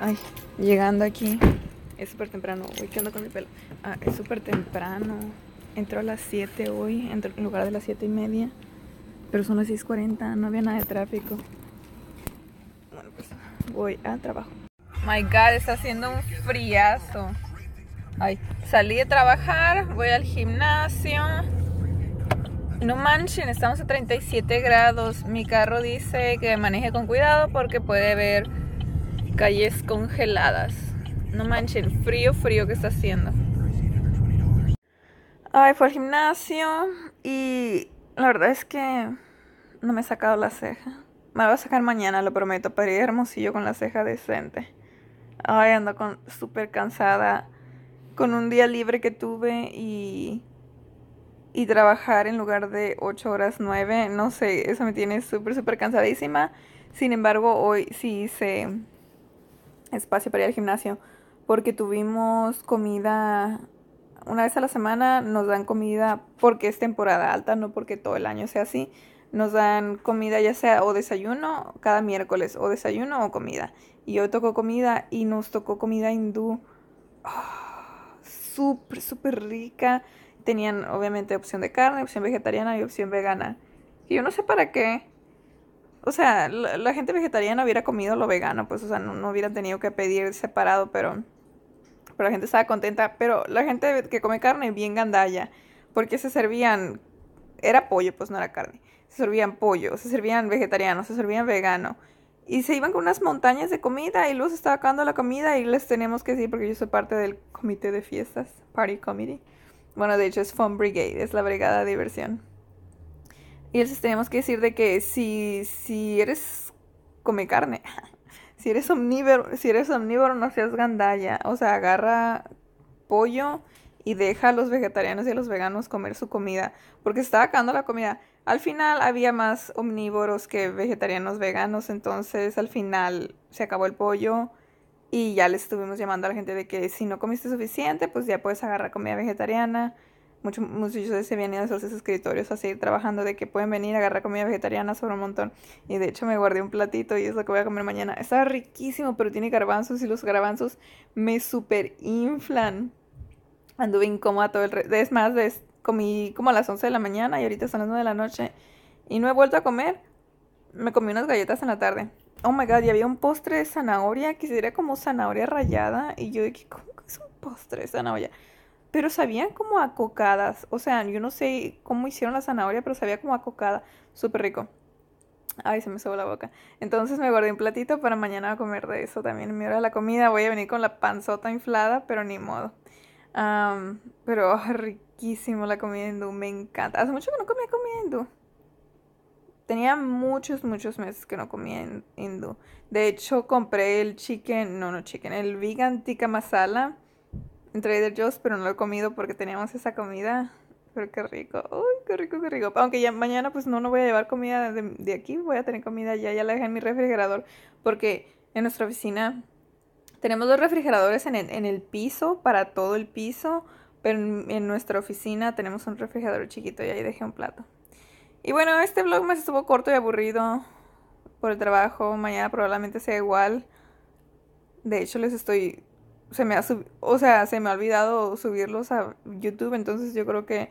Ay, llegando aquí. Es súper temprano. Uy, ¿qué onda con mi pelo? Ah, es súper temprano. Entró a las 7 hoy, en lugar de las 7 y media. Pero son las 6.40, no había nada de tráfico. Bueno, pues voy a trabajo. My God, está haciendo un friazo. Ay, salí de trabajar, voy al gimnasio. No manchen, estamos a 37 grados. Mi carro dice que maneje con cuidado porque puede ver calles congeladas. No manchen, frío, frío que está haciendo. Ay, fue al gimnasio y la verdad es que no me he sacado la ceja. Me la voy a sacar mañana, lo prometo, para ir hermosillo con la ceja decente. Ay, ando con súper cansada con un día libre que tuve y, y trabajar en lugar de 8 horas 9. No sé, eso me tiene súper, súper cansadísima. Sin embargo, hoy sí hice espacio para ir al gimnasio, porque tuvimos comida una vez a la semana, nos dan comida porque es temporada alta, no porque todo el año sea así. Nos dan comida ya sea o desayuno cada miércoles, o desayuno o comida. Y hoy tocó comida y nos tocó comida hindú. super ah, súper, súper rica. Tenían obviamente opción de carne, opción vegetariana y opción vegana. Y yo no sé para qué o sea, la, gente vegetariana hubiera comido lo vegano, pues, o sea, no, no hubieran tenido que pedir separado, pero, pero la gente estaba contenta. Pero la gente que come carne, bien gandalla, porque se servían, era pollo, pues no era carne, se servían pollo, se servían vegetariano, se servían vegano. Y se iban con unas montañas de comida y luz estaba acabando la comida y les tenemos que decir, porque yo soy parte del comité de fiestas, Party Committee. Bueno, de hecho es Fun Brigade, es la brigada de diversión. Y entonces tenemos que decir de que si, si eres come carne, si eres omnívoro, si eres omnívoro no seas gandalla, o sea, agarra pollo y deja a los vegetarianos y a los veganos comer su comida, porque se está acabando la comida. Al final había más omnívoros que vegetarianos veganos, entonces al final se acabó el pollo y ya les estuvimos llamando a la gente de que si no comiste suficiente, pues ya puedes agarrar comida vegetariana Muchos, de se vienen de esos escritorios a seguir trabajando, de que pueden venir a agarrar comida vegetariana sobre un montón. Y de hecho me guardé un platito y es lo que voy a comer mañana. Está riquísimo, pero tiene garbanzos y los garbanzos me super inflan. Anduve incómoda todo el resto. Es más, comí como a las 11 de la mañana y ahorita son las 9 de la noche. Y no he vuelto a comer. Me comí unas galletas en la tarde. Oh my god, y había un postre de zanahoria que sería como zanahoria rallada. Y yo dije, ¿cómo que es un postre de zanahoria? pero sabían como acocadas. O sea, yo no sé cómo hicieron la zanahoria, pero sabía como acocada. Súper rico. Ay, se me subió la boca. Entonces me guardé un platito para mañana comer de eso también. En hora de la comida voy a venir con la panzota inflada, pero ni modo. pero oh, riquísimo la comida hindú, me encanta. Hace mucho que no comía comida hindú. Tenía muchos, muchos meses que no comía hindú. De hecho, compré el chicken, no, no chicken, el vegan tikka masala en Trader Joe's, pero no lo he comido porque teníamos esa comida. Pero qué rico, uy, qué rico, qué rico. Aunque ya mañana pues no, no voy a llevar comida de, aquí, voy a tener comida ya, ya la dejé en mi refrigerador porque en nuestra oficina tenemos dos refrigeradores en el, piso, para todo el piso, pero en, en, nuestra oficina tenemos un refrigerador chiquito y ahí dejé un plato. Y bueno, este vlog me estuvo corto y aburrido por el trabajo, mañana probablemente sea igual. De hecho, les estoy se me ha o sea, se me ha olvidado subirlos a YouTube, entonces yo creo que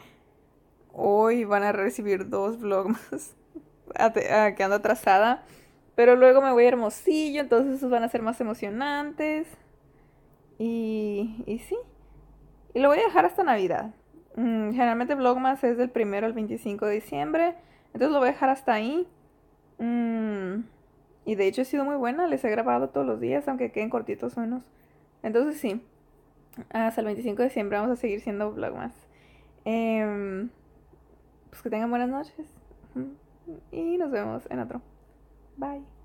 hoy van a recibir dos Vlogmas que ando atrasada, pero luego me voy a Hermosillo, entonces esos van a ser más emocionantes. Y, y sí. Y lo voy a dejar hasta Navidad. Mm, generalmente Vlogmas es del primero al 25 de diciembre. Entonces lo voy a dejar hasta ahí. Mm, y de hecho he sido muy buena. Les he grabado todos los días, aunque queden cortitos menos. Entonces sí, hasta el 25 de diciembre vamos a seguir siendo vlogmas. Em, pues que tengan buenas noches. Y nos vemos en otro. Bye.